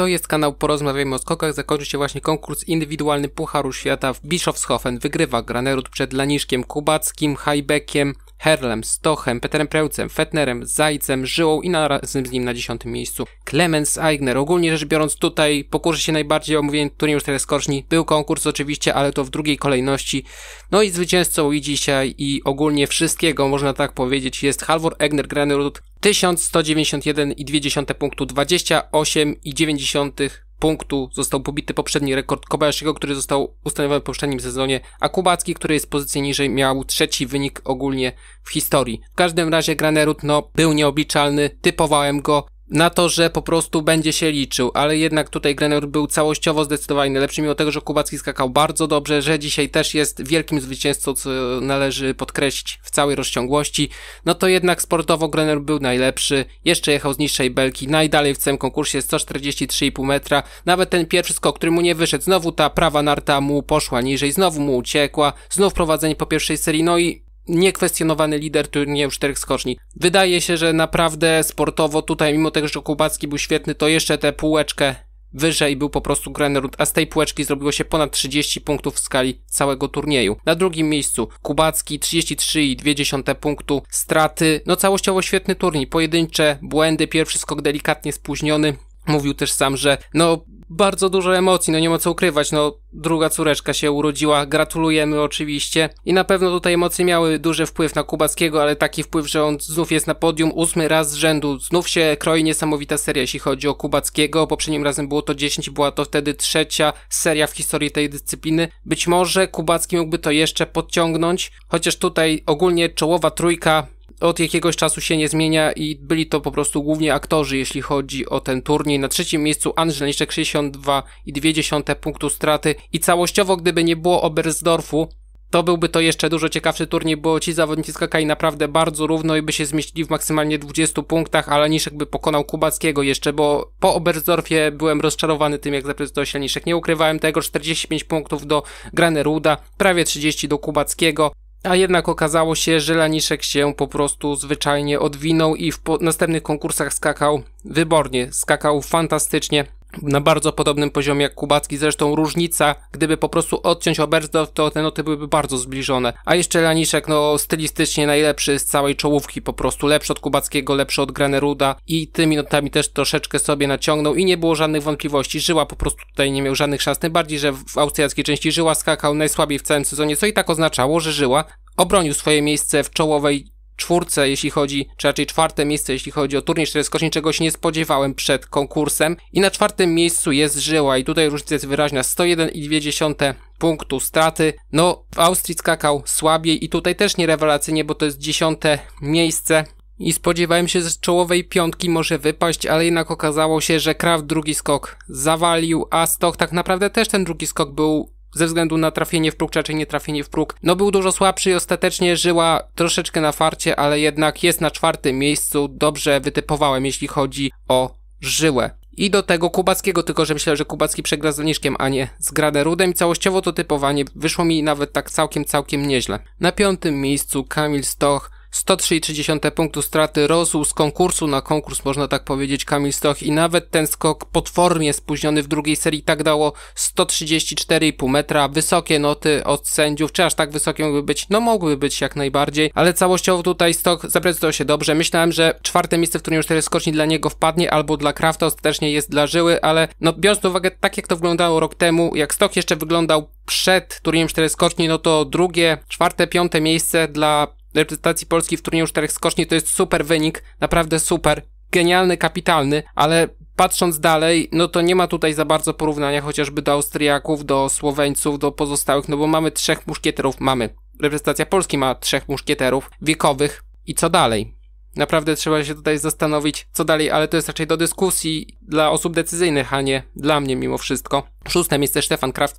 To jest kanał Porozmawiajmy o skokach. Zakończy się właśnie konkurs indywidualny Pucharu Świata w Bischofshofen. Wygrywa Granerud przed Laniszkiem Kubackim, Hajbekiem, Herlem, Stochem, Peterem Preucem, Fetnerem, Zajcem, Żyłą i na, razem z nim na dziesiątym miejscu Clemens Eigner. Ogólnie rzecz biorąc tutaj pokuszę się najbardziej o omówienie turnieju czterech skoczni. Był konkurs oczywiście, ale to w drugiej kolejności. No i zwycięzcą i dzisiaj i ogólnie wszystkiego można tak powiedzieć jest Halvor Egner Granerud 1191,2 punktu 28,9 punktu został pobity poprzedni rekord Kobayashiego, który został ustanowiony w poprzednim sezonie, a Kubacki, który jest pozycji niżej, miał trzeci wynik ogólnie w historii. W każdym razie Granerud no, był nieobliczalny, typowałem go, na to, że po prostu będzie się liczył, ale jednak tutaj Grenier był całościowo zdecydowanie lepszy, mimo tego, że Kubacki skakał bardzo dobrze, że dzisiaj też jest wielkim zwycięzcą, co należy podkreślić w całej rozciągłości, no to jednak sportowo Grenier był najlepszy, jeszcze jechał z niższej belki, najdalej w całym konkursie 143,5 metra, nawet ten pierwszy skok, który mu nie wyszedł, znowu ta prawa narta mu poszła niżej, znowu mu uciekła, znów prowadzenie po pierwszej serii, no i niekwestionowany lider turnieju czterech skoczni. Wydaje się, że naprawdę sportowo tutaj, mimo tego, że Kubacki był świetny, to jeszcze tę półeczkę wyżej był po prostu Grenerud, a z tej półeczki zrobiło się ponad 30 punktów w skali całego turnieju. Na drugim miejscu Kubacki 33,2 punktu straty. No całościowo świetny turniej, pojedyncze błędy, pierwszy skok delikatnie spóźniony, Mówił też sam, że no bardzo dużo emocji, no nie ma co ukrywać, no druga córeczka się urodziła, gratulujemy oczywiście i na pewno tutaj emocje miały duży wpływ na Kubackiego, ale taki wpływ, że on znów jest na podium ósmy raz z rzędu, znów się kroi niesamowita seria, jeśli chodzi o Kubackiego, poprzednim razem było to 10, była to wtedy trzecia seria w historii tej dyscypliny, być może Kubacki mógłby to jeszcze podciągnąć, chociaż tutaj ogólnie czołowa trójka od jakiegoś czasu się nie zmienia i byli to po prostu głównie aktorzy, jeśli chodzi o ten turniej. Na trzecim miejscu Andrzej Leszek 62,2 punktu straty i całościowo, gdyby nie było Oberstdorfu, to byłby to jeszcze dużo ciekawszy turniej, bo ci zawodnicy skakali naprawdę bardzo równo i by się zmieścili w maksymalnie 20 punktach, ale Niszek by pokonał Kubackiego jeszcze, bo po Oberstdorfie byłem rozczarowany tym, jak zaprezentował się Niszek. Nie ukrywałem tego, 45 punktów do Graneruda, prawie 30 do Kubackiego. A jednak okazało się, że Laniszek się po prostu zwyczajnie odwinął i w następnych konkursach skakał wybornie, skakał fantastycznie na bardzo podobnym poziomie jak Kubacki, zresztą różnica, gdyby po prostu odciąć Oberstdorf, to te noty byłyby bardzo zbliżone. A jeszcze Laniszek, no stylistycznie najlepszy z całej czołówki, po prostu lepszy od Kubackiego, lepszy od Graneruda i tymi notami też troszeczkę sobie naciągnął i nie było żadnych wątpliwości. Żyła po prostu tutaj nie miał żadnych szans, tym bardziej, że w austriackiej części Żyła skakał najsłabiej w całym sezonie, co i tak oznaczało, że Żyła obronił swoje miejsce w czołowej czwórce, jeśli chodzi, czy raczej czwarte miejsce, jeśli chodzi o turniej cztereskoczni, czego się nie spodziewałem przed konkursem. I na czwartym miejscu jest Żyła i tutaj różnica jest wyraźna, 101,2 punktu straty. No, w Austrii skakał słabiej i tutaj też nie rewelacyjnie, bo to jest dziesiąte miejsce i spodziewałem się, że z czołowej piątki może wypaść, ale jednak okazało się, że Kraft drugi skok zawalił, a Stoch tak naprawdę też ten drugi skok był ze względu na trafienie w próg, czy raczej nie trafienie w próg. No był dużo słabszy i ostatecznie żyła troszeczkę na farcie, ale jednak jest na czwartym miejscu. Dobrze wytypowałem, jeśli chodzi o żyłę. I do tego Kubackiego, tylko że myślę, że Kubacki przegra z Doniczkiem, a nie z Graderudem. Całościowo to typowanie wyszło mi nawet tak całkiem, całkiem nieźle. Na piątym miejscu Kamil Stoch 103,3 punktu straty rosł z konkursu na konkurs, można tak powiedzieć, Kamil Stoch i nawet ten skok potwornie spóźniony w drugiej serii tak dało 134,5 metra. Wysokie noty od sędziów, czy aż tak wysokie mogły być? No mogły być jak najbardziej, ale całościowo tutaj Stoch zaprezentował się dobrze. Myślałem, że czwarte miejsce w turnieju 4 skoczni dla niego wpadnie albo dla Krafta, ostatecznie jest dla Żyły, ale no biorąc pod uwagę tak jak to wyglądało rok temu, jak Stoch jeszcze wyglądał przed turniejem 4 skoczni, no to drugie, czwarte, piąte miejsce dla reprezentacji Polski w turnieju czterech skoczni. To jest super wynik, naprawdę super genialny, kapitalny, ale patrząc dalej, no to nie ma tutaj za bardzo porównania chociażby do Austriaków, do Słoweńców, do pozostałych, no bo mamy trzech muszkieterów, mamy. Reprezentacja Polski ma trzech muszkieterów wiekowych i co dalej? Naprawdę trzeba się tutaj zastanowić, co dalej, ale to jest raczej do dyskusji dla osób decyzyjnych, a nie dla mnie mimo wszystko. Szóste miejsce Stefan Kraft.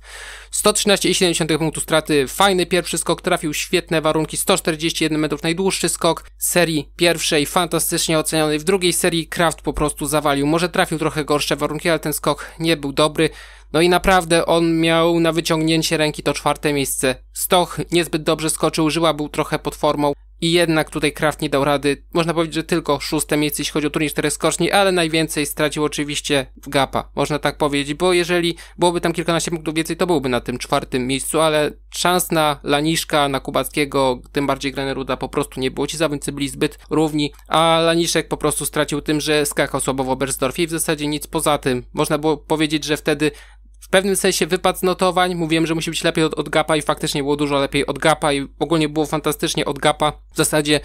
113,7 punktu straty. Fajny pierwszy skok, trafił świetne warunki. 141 metrów najdłuższy skok serii pierwszej, fantastycznie oceniony W drugiej serii Kraft po prostu zawalił. Może trafił trochę gorsze warunki, ale ten skok nie był dobry. No i naprawdę on miał na wyciągnięcie ręki to czwarte miejsce. Stoch niezbyt dobrze skoczył, Żyła był trochę pod formą i jednak tutaj Kraft nie dał rady. Można powiedzieć, że tylko szóste miejsce, jeśli chodzi o turniej czterech skoczni, ale najwięcej stracił oczywiście w gapa, można tak powiedzieć, bo jeżeli byłoby tam kilkanaście punktów więcej, to byłby na tym czwartym miejscu, ale szans na Laniszka, na Kubackiego, tym bardziej Graneruda po prostu nie było. Ci zawodnicy byli zbyt równi, a Laniszek po prostu stracił tym, że skakał słabo w Oberstdorfie i w zasadzie nic poza tym. Można było powiedzieć, że wtedy w pewnym sensie wypad z notowań. Mówiłem, że musi być lepiej od, od Gapa i faktycznie było dużo lepiej od Gapa i ogólnie było fantastycznie od Gapa. W zasadzie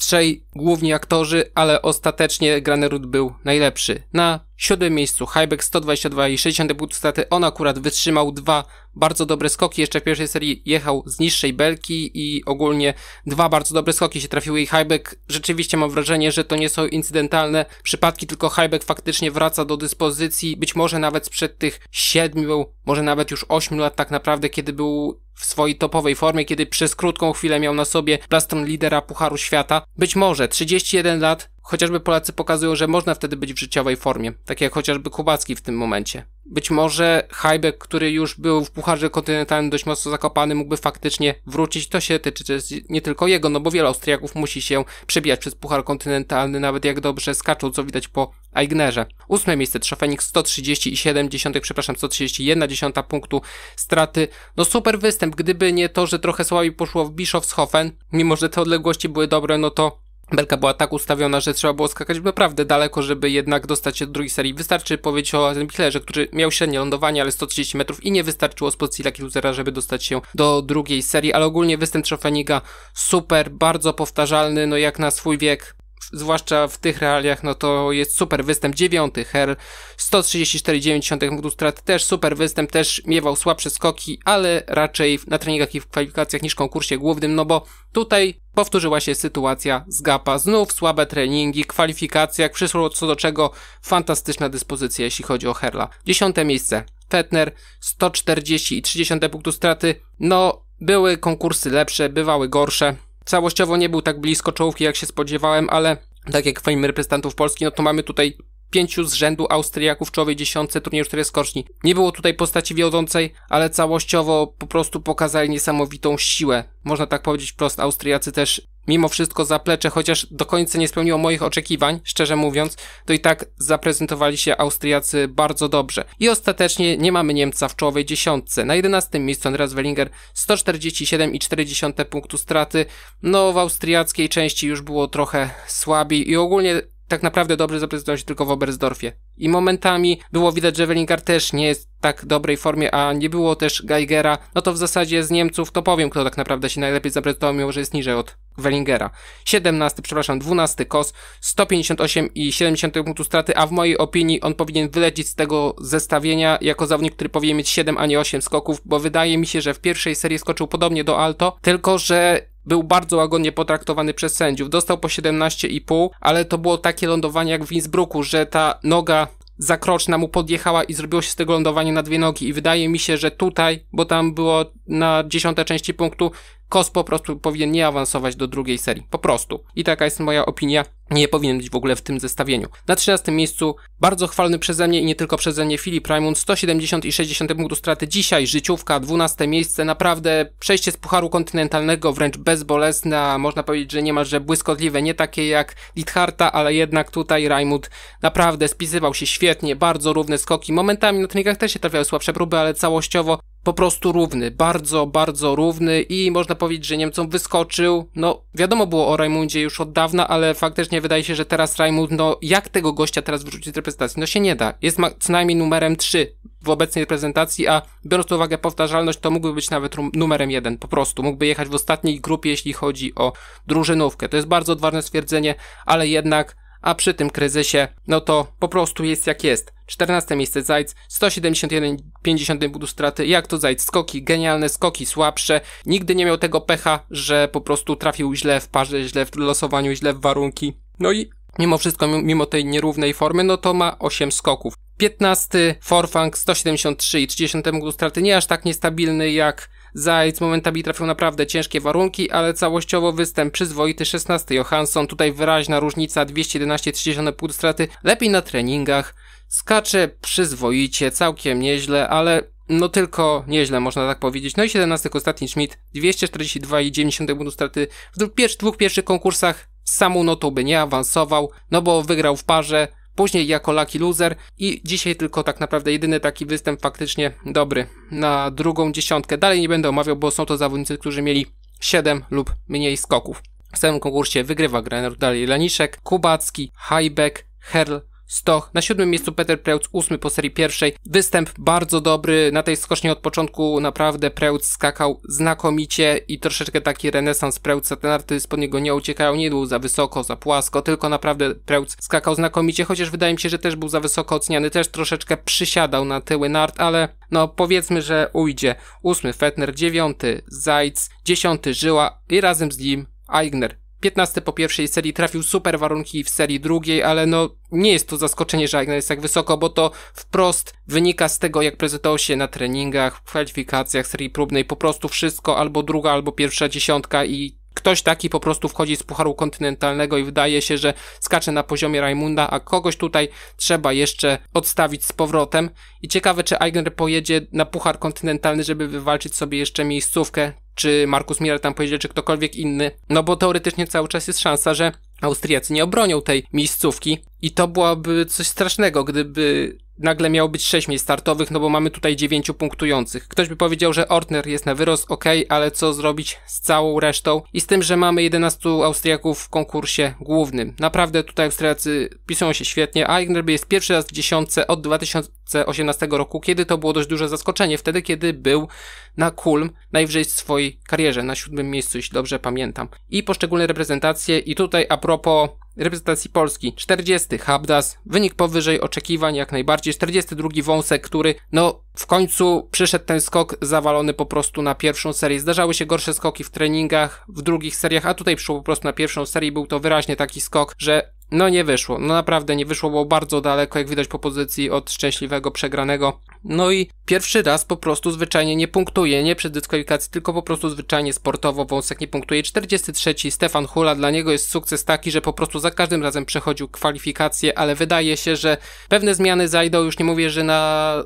trzej główni aktorzy, ale ostatecznie Granerud był najlepszy. Na siódmym miejscu Highback 122 i 60 punktów straty. On akurat wytrzymał dwa bardzo dobre skoki. Jeszcze w pierwszej serii jechał z niższej belki i ogólnie dwa bardzo dobre skoki się trafiły i Highback rzeczywiście mam wrażenie, że to nie są incydentalne przypadki, tylko Highback faktycznie wraca do dyspozycji, być może nawet sprzed tych siedmiu, może nawet już ośmiu lat tak naprawdę, kiedy był w swojej topowej formie, kiedy przez krótką chwilę miał na sobie plastron lidera Pucharu Świata. Być może 31 lat Chociażby Polacy pokazują, że można wtedy być w życiowej formie, tak jak chociażby Kubacki w tym momencie. Być może Hajbek, który już był w Pucharze Kontynentalnym dość mocno zakopany, mógłby faktycznie wrócić. To się tyczy to nie tylko jego, no bo wiele Austriaków musi się przebijać przez Puchar Kontynentalny, nawet jak dobrze skaczą, co widać po Aignerze. Ósme miejsce, Trzofenik 130,7, przepraszam, 131,1 punktu straty. No super występ, gdyby nie to, że trochę słabiej poszło w Bischofshofen, mimo że te odległości były dobre, no to Belka była tak ustawiona, że trzeba było skakać naprawdę daleko, żeby jednak dostać się do drugiej serii. Wystarczy powiedzieć o Hitlerze, który miał średnie lądowanie, ale 130 metrów i nie wystarczyło z pozycji Lucky Losera, żeby dostać się do drugiej serii, ale ogólnie występ Schofeniga super, bardzo powtarzalny, no jak na swój wiek zwłaszcza w tych realiach, no to jest super występ. Dziewiąty, Her 134,9 punktu straty, też super występ, też miewał słabsze skoki, ale raczej na treningach i w kwalifikacjach niż w konkursie głównym, no bo tutaj powtórzyła się sytuacja z Gapa. Znów słabe treningi, kwalifikacje, jak przyszło co do czego fantastyczna dyspozycja, jeśli chodzi o Herla. Dziesiąte miejsce, Fetner 140 punktu straty, no były konkursy lepsze, bywały gorsze, Całościowo nie był tak blisko czołówki, jak się spodziewałem, ale tak jak w Fame reprezentantów Polski, no to mamy tutaj pięciu z rzędu Austriaków w czołowej dziesiątce turnieju cztery skoczni. Nie było tutaj postaci wiodącej, ale całościowo po prostu pokazali niesamowitą siłę. Można tak powiedzieć wprost, Austriacy też mimo wszystko zaplecze, chociaż do końca nie spełniło moich oczekiwań, szczerze mówiąc, to i tak zaprezentowali się Austriacy bardzo dobrze. I ostatecznie nie mamy Niemca w czołowej dziesiątce. Na 11 miejscu Andreas Wellinger 147,4 punktu straty. No w austriackiej części już było trochę słabiej i ogólnie tak naprawdę dobrze zaprezentował się tylko w Oberstdorfie. I momentami było widać, że Wellingar też nie jest w tak dobrej formie, a nie było też Geigera, no to w zasadzie z Niemców to powiem, kto tak naprawdę się najlepiej zaprezentował, mimo że jest niżej od Wellingera. 17, przepraszam, 12 kos, 158 i 70 punktów straty, a w mojej opinii on powinien wylecieć z tego zestawienia jako zawodnik, który powinien mieć 7, a nie 8 skoków, bo wydaje mi się, że w pierwszej serii skoczył podobnie do Alto, tylko że był bardzo łagodnie potraktowany przez sędziów. Dostał po 17,5, ale to było takie lądowanie jak w Innsbrucku, że ta noga zakroczna mu podjechała i zrobiło się z tego lądowanie na dwie nogi. I wydaje mi się, że tutaj, bo tam było na dziesiąte części punktu, Kos po prostu powinien nie awansować do drugiej serii. Po prostu. I taka jest moja opinia nie powinien być w ogóle w tym zestawieniu. Na 13 miejscu bardzo chwalny przeze mnie i nie tylko przeze mnie Filip Raymond 170 i 60 punktów straty dzisiaj życiówka 12 miejsce naprawdę przejście z pucharu kontynentalnego wręcz bezbolesne, a można powiedzieć, że niemalże błyskotliwe, nie takie jak Litharta, ale jednak tutaj Raymond naprawdę spisywał się świetnie, bardzo równe skoki. Momentami na treningach też się trafiały słabsze próby, ale całościowo po prostu równy, bardzo, bardzo równy i można powiedzieć, że Niemcom wyskoczył. No, wiadomo było o Rajmundzie już od dawna, ale faktycznie wydaje się, że teraz Rajmund, no jak tego gościa teraz wyrzucić z reprezentacji? No się nie da. Jest co najmniej numerem 3 w obecnej reprezentacji, a biorąc pod uwagę powtarzalność, to mógłby być nawet numerem 1 po prostu. Mógłby jechać w ostatniej grupie, jeśli chodzi o drużynówkę. To jest bardzo odważne stwierdzenie, ale jednak a przy tym kryzysie, no to po prostu jest jak jest. 14 miejsce Zajc, 171,50 budu straty, jak to Zajc, skoki genialne, skoki słabsze, nigdy nie miał tego pecha, że po prostu trafił źle w parze, źle w losowaniu, źle w warunki. No i mimo wszystko, mimo tej nierównej formy, no to ma 8 skoków. 15 Forfang 173 budu straty, nie aż tak niestabilny jak Zajc momentami trafił naprawdę ciężkie warunki, ale całościowo występ przyzwoity 16 Johansson, tutaj wyraźna różnica 211,3 30 pół straty, lepiej na treningach, skacze przyzwoicie, całkiem nieźle, ale no tylko nieźle można tak powiedzieć. No i 17 ostatni Schmidt, 242,9 punktów straty. W dwóch, pierwszych konkursach samą notą by nie awansował, no bo wygrał w parze, później jako Lucky Loser i dzisiaj tylko tak naprawdę jedyny taki występ faktycznie dobry na drugą dziesiątkę. Dalej nie będę omawiał, bo są to zawodnicy, którzy mieli 7 lub mniej skoków. W samym konkursie wygrywa Grener dalej Laniszek, Kubacki, Hajbek, Herl, Stoch. Na siódmym miejscu Peter Preutz, ósmy po serii pierwszej. Występ bardzo dobry, na tej skosznie od początku naprawdę Preutz skakał znakomicie i troszeczkę taki renesans Preutza, te narty spod niego nie uciekają, nie był za wysoko, za płasko, tylko naprawdę Preutz skakał znakomicie, chociaż wydaje mi się, że też był za wysoko oceniany, też troszeczkę przysiadał na tyły nart, ale no powiedzmy, że ujdzie. Ósmy Fetner, dziewiąty Zajc, dziesiąty Żyła i razem z nim Eigner. 15 po pierwszej serii trafił super warunki w serii drugiej, ale no nie jest to zaskoczenie, że Aigner jest tak wysoko, bo to wprost wynika z tego, jak prezentował się na treningach, w kwalifikacjach serii próbnej, po prostu wszystko albo druga, albo pierwsza dziesiątka i ktoś taki po prostu wchodzi z Pucharu Kontynentalnego i wydaje się, że skacze na poziomie Raimunda, a kogoś tutaj trzeba jeszcze odstawić z powrotem. I ciekawe, czy Aigner pojedzie na Puchar Kontynentalny, żeby wywalczyć sobie jeszcze miejscówkę czy Markus Miller tam pojedzie, czy ktokolwiek inny, no bo teoretycznie cały czas jest szansa, że Austriacy nie obronią tej miejscówki i to byłoby coś strasznego, gdyby nagle miało być 6 miejsc startowych, no bo mamy tutaj 9 punktujących. Ktoś by powiedział, że Ortner jest na wyrost, ok, ale co zrobić z całą resztą i z tym, że mamy 11 Austriaków w konkursie głównym. Naprawdę tutaj Austriacy pisują się świetnie, a Eignerby jest pierwszy raz w dziesiątce od 2000 2018 roku, kiedy to było dość duże zaskoczenie, wtedy kiedy był na kulm najwyżej w swojej karierze, na siódmym miejscu, jeśli dobrze pamiętam. I poszczególne reprezentacje, i tutaj a propos reprezentacji Polski, 40. Habdas, wynik powyżej oczekiwań jak najbardziej, 42. Wąsek, który no w końcu przyszedł ten skok zawalony po prostu na pierwszą serię. Zdarzały się gorsze skoki w treningach, w drugich seriach, a tutaj przyszło po prostu na pierwszą serię był to wyraźnie taki skok, że no nie wyszło, no naprawdę nie wyszło, było bardzo daleko, jak widać po pozycji od szczęśliwego przegranego. No i pierwszy raz po prostu zwyczajnie nie punktuje, nie przed dyskwalifikacji, tylko po prostu zwyczajnie sportowo Wąsek nie punktuje. 43. Stefan Hula, dla niego jest sukces taki, że po prostu za każdym razem przechodził kwalifikacje, ale wydaje się, że pewne zmiany zajdą, już nie mówię, że na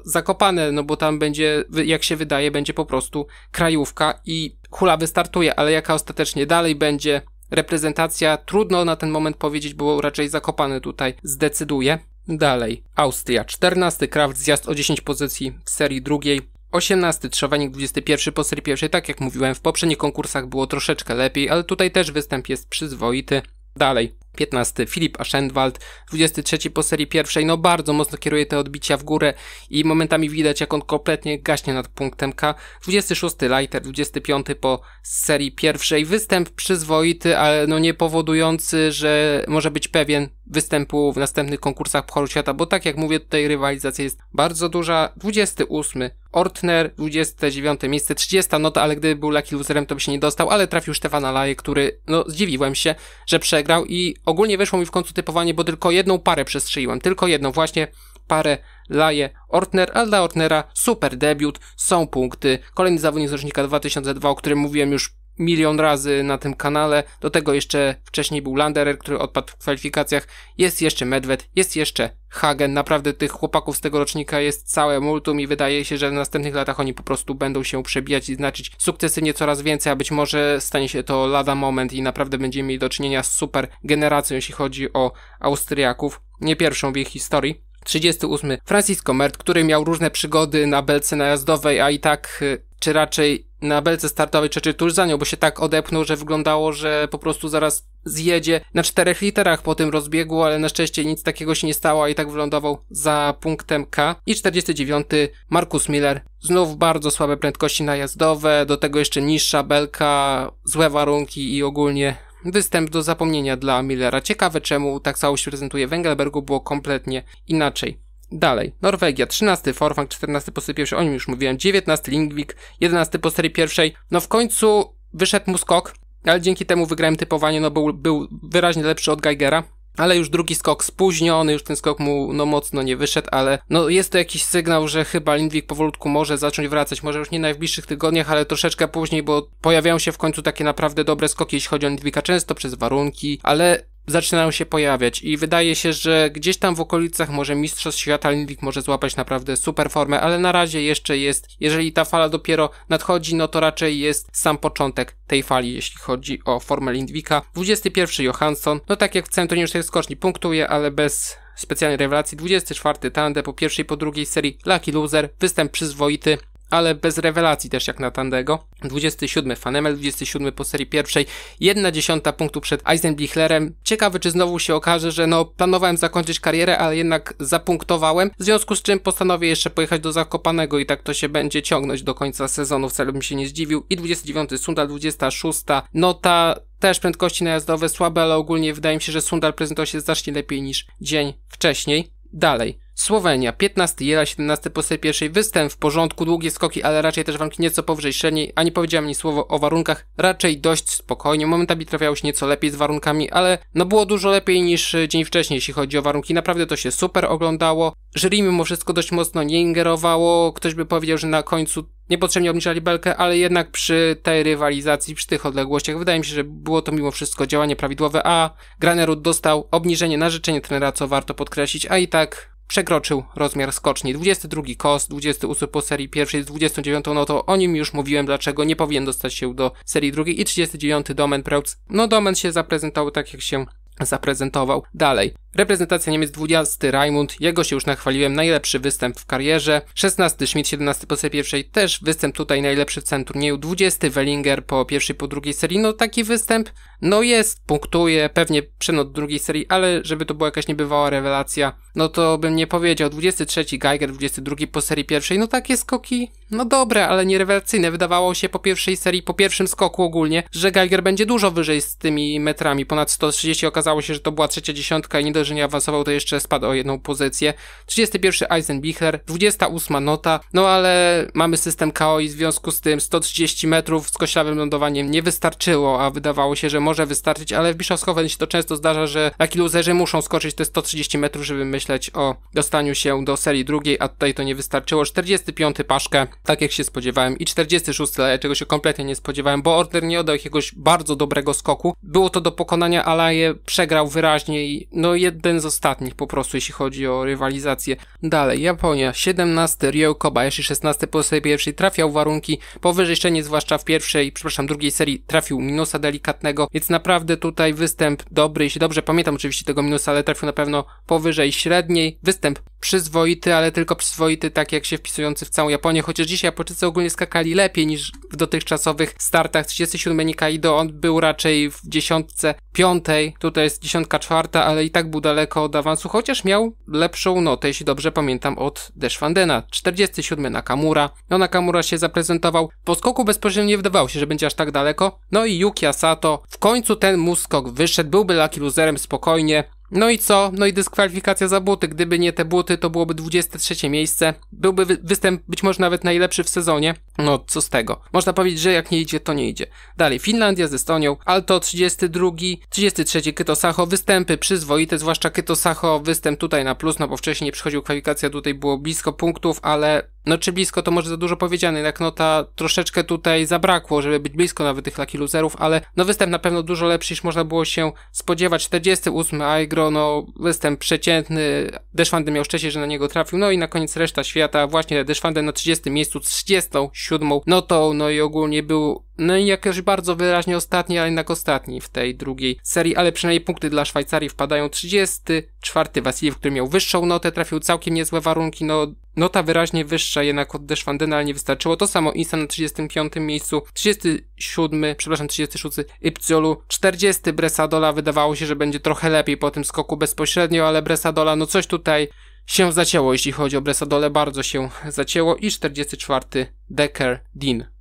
Zakopane, no bo tam będzie, jak się wydaje, będzie po prostu krajówka i Hula wystartuje, ale jaka ostatecznie dalej będzie, reprezentacja, trudno na ten moment powiedzieć, było raczej zakopany tutaj zdecyduje. Dalej, Austria, 14, Kraft zjazd o 10 pozycji w serii drugiej, 18, Trzowanik 21 po serii pierwszej, tak jak mówiłem, w poprzednich konkursach było troszeczkę lepiej, ale tutaj też występ jest przyzwoity. Dalej, 15 Filip Aschendwald, 23 po serii pierwszej, no bardzo mocno kieruje te odbicia w górę i momentami widać jak on kompletnie gaśnie nad punktem K. 26 Leiter, 25 po serii pierwszej, występ przyzwoity, ale no nie powodujący, że może być pewien występu w następnych konkursach Pucharu Świata, bo tak jak mówię, tutaj rywalizacja jest bardzo duża. 28 Ortner, 29 miejsce, 30 nota, ale gdyby był Lucky Loserem, to by się nie dostał, ale trafił Stefana Laje, który, no zdziwiłem się, że przegrał i ogólnie wyszło mi w końcu typowanie, bo tylko jedną parę przestrzeliłem, tylko jedną właśnie parę Laje Ortner, ale dla Ortnera super debiut, są punkty, kolejny zawodnik z rocznika 2002, o którym mówiłem już milion razy na tym kanale. Do tego jeszcze wcześniej był Landerer, który odpadł w kwalifikacjach. Jest jeszcze Medwed, jest jeszcze Hagen. Naprawdę tych chłopaków z tego rocznika jest całe multum i wydaje się, że w następnych latach oni po prostu będą się przebijać i znaczyć sukcesywnie coraz więcej, a być może stanie się to lada moment i naprawdę będziemy mieli do czynienia z super generacją, jeśli chodzi o Austriaków. Nie pierwszą w ich historii. 38. Francisco Mert, który miał różne przygody na belce najazdowej, a i tak, y, czy raczej na belce startowej, czy, czy tuż za nią, bo się tak odepnął, że wyglądało, że po prostu zaraz zjedzie na czterech literach po tym rozbiegu, ale na szczęście nic takiego się nie stało i tak wylądował za punktem K. I 49. Markus Miller. Znów bardzo słabe prędkości najazdowe, do tego jeszcze niższa belka, złe warunki i ogólnie występ do zapomnienia dla Millera. Ciekawe czemu tak całość prezentuje Wengelbergu było kompletnie inaczej. Dalej, Norwegia, 13 Forfang, 14 serii pierwszej, o nim już mówiłem, 19 Lingwik, 11 po serii pierwszej. No w końcu wyszedł mu skok, ale dzięki temu wygrałem typowanie, no był, był wyraźnie lepszy od Geigera. Ale już drugi skok spóźniony, już ten skok mu no mocno nie wyszedł, ale no jest to jakiś sygnał, że chyba Lindwik powolutku może zacząć wracać, może już nie na najbliższych tygodniach, ale troszeczkę później, bo pojawiają się w końcu takie naprawdę dobre skoki, jeśli chodzi o Lindwika, często przez warunki, ale zaczynają się pojawiać i wydaje się, że gdzieś tam w okolicach może Mistrzostw Świata Lindik może złapać naprawdę super formę, ale na razie jeszcze jest, jeżeli ta fala dopiero nadchodzi, no to raczej jest sam początek tej fali, jeśli chodzi o formę Lindwika. 21 Johansson, no tak jak w centrum turnieju tej skoczni punktuje, ale bez specjalnej rewelacji. 24 Tandę po pierwszej po drugiej serii Lucky Loser, występ przyzwoity, ale bez rewelacji też jak na Tandego. 27 Fanemel, 27 po serii pierwszej, 1 dziesiąta punktu przed Eisenbichlerem. Ciekawy, czy znowu się okaże, że no planowałem zakończyć karierę, ale jednak zapunktowałem, w związku z czym postanowię jeszcze pojechać do Zakopanego i tak to się będzie ciągnąć do końca sezonu, wcale bym się nie zdziwił. I 29 Sunda, 26 Nota, też prędkości najazdowe słabe, ale ogólnie wydaje mi się, że Sundal prezentował się znacznie lepiej niż dzień wcześniej. Dalej. Słowenia, 15 jela, 17 pozycja pierwszej, występ w porządku, długie skoki, ale raczej też warunki nieco powyżej średniej, a nie powiedziałem ani słowo o warunkach, raczej dość spokojnie, momentami trafiało się nieco lepiej z warunkami, ale no było dużo lepiej niż e, dzień wcześniej, jeśli chodzi o warunki, naprawdę to się super oglądało, jury mimo wszystko dość mocno nie ingerowało, ktoś by powiedział, że na końcu niepotrzebnie obniżali belkę, ale jednak przy tej rywalizacji, przy tych odległościach wydaje mi się, że było to mimo wszystko działanie prawidłowe, a Granerud dostał obniżenie na życzenie trenera, co warto podkreślić, a i tak przekroczył rozmiar skoczni. 22 KOS, 28 po serii pierwszej z 29, no to o nim już mówiłem, dlaczego nie powinien dostać się do serii drugiej i 39 Domen Preutz. No Domen się zaprezentował tak, jak się zaprezentował. Dalej, Reprezentacja Niemiec 20 Raimund, jego się już nachwaliłem, najlepszy występ w karierze. 16 Schmidt, 17 po serii pierwszej, też występ tutaj najlepszy w całym turnieju. 20 Wellinger po pierwszej, po drugiej serii, no taki występ, no jest, punktuje, pewnie przenot drugiej serii, ale żeby to była jakaś niebywała rewelacja, no to bym nie powiedział. 23 Geiger, 22 po serii pierwszej, no takie skoki, no dobre, ale nie rewelacyjne. Wydawało się po pierwszej serii, po pierwszym skoku ogólnie, że Geiger będzie dużo wyżej z tymi metrami, ponad 130, okazało się, że to była trzecia dziesiątka i nie do że nie awansował, to jeszcze spadł o jedną pozycję. 31 Eisenbichler, 28 Nota, no ale mamy system KO i w związku z tym 130 metrów z koślawym lądowaniem nie wystarczyło, a wydawało się, że może wystarczyć, ale w Bischofshofen się to często zdarza, że taki loserzy muszą skoczyć te 130 metrów, żeby myśleć o dostaniu się do serii drugiej, a tutaj to nie wystarczyło. 45 Paszkę, tak jak się spodziewałem i 46, ale czego się kompletnie nie spodziewałem, bo Order nie oddał jakiegoś bardzo dobrego skoku. Było to do pokonania, Alaje przegrał wyraźnie i no jed jeden z ostatnich po prostu, jeśli chodzi o rywalizację. Dalej, Japonia 17, Ryo Kobayashi 16 po sobie pierwszej trafiał warunki, powyżej wyższenie zwłaszcza w pierwszej, przepraszam, drugiej serii trafił minusa delikatnego, więc naprawdę tutaj występ dobry, jeśli dobrze pamiętam oczywiście tego minusa, ale trafił na pewno powyżej średniej. Występ przyzwoity, ale tylko przyzwoity, tak jak się wpisujący w całą Japonię, chociaż dzisiaj Japończycy ogólnie skakali lepiej niż w dotychczasowych startach. 37 Nikaido, on był raczej w dziesiątce piątej, tutaj jest dziesiątka czwarta, ale i tak był daleko od awansu, chociaż miał lepszą notę, jeśli dobrze pamiętam, od Deschwandena. 47 Nakamura. No Nakamura się zaprezentował, po skoku bezpośrednio nie wydawało się, że będzie aż tak daleko. No i Yuki Asato, w końcu ten muskok wyszedł, byłby lucky loserem spokojnie, no i co? No i dyskwalifikacja za buty. Gdyby nie te buty, to byłoby 23 miejsce. Byłby występ być może nawet najlepszy w sezonie. No, co z tego? Można powiedzieć, że jak nie idzie, to nie idzie. Dalej, Finlandia z Estonią, Alto 32, 33 Saho występy przyzwoite, zwłaszcza Saho występ tutaj na plus, no bo wcześniej nie przychodził kwalifikacja, tutaj było blisko punktów, ale no czy blisko to może za dużo powiedziane, jak nota troszeczkę tutaj zabrakło, żeby być blisko nawet tych Lucky Loserów, ale no występ na pewno dużo lepszy niż można było się spodziewać. 48 AEG grono, występ przeciętny, Deszwandy miał szczęście, że na niego trafił, no i na koniec reszta świata, właśnie Deszwandy na 30 miejscu, 37, notą, no i ogólnie był no i jakoś bardzo wyraźnie ostatni, ale jednak ostatni w tej drugiej serii, ale przynajmniej punkty dla Szwajcarii wpadają 34. Wasiliew, który miał wyższą notę, trafił całkiem niezłe warunki, no nota wyraźnie wyższa jednak od Deschwandena, ale nie wystarczyło. To samo Insta na 35. miejscu, 37, przepraszam, 36 Ypsiolu, 40 Bresadola, wydawało się, że będzie trochę lepiej po tym skoku bezpośrednio, ale Bresadola, no coś tutaj się zacięło, jeśli chodzi o Bresadole, bardzo się zacięło i 44 Decker Dean.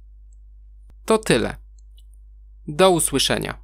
To tyle. Do usłyszenia.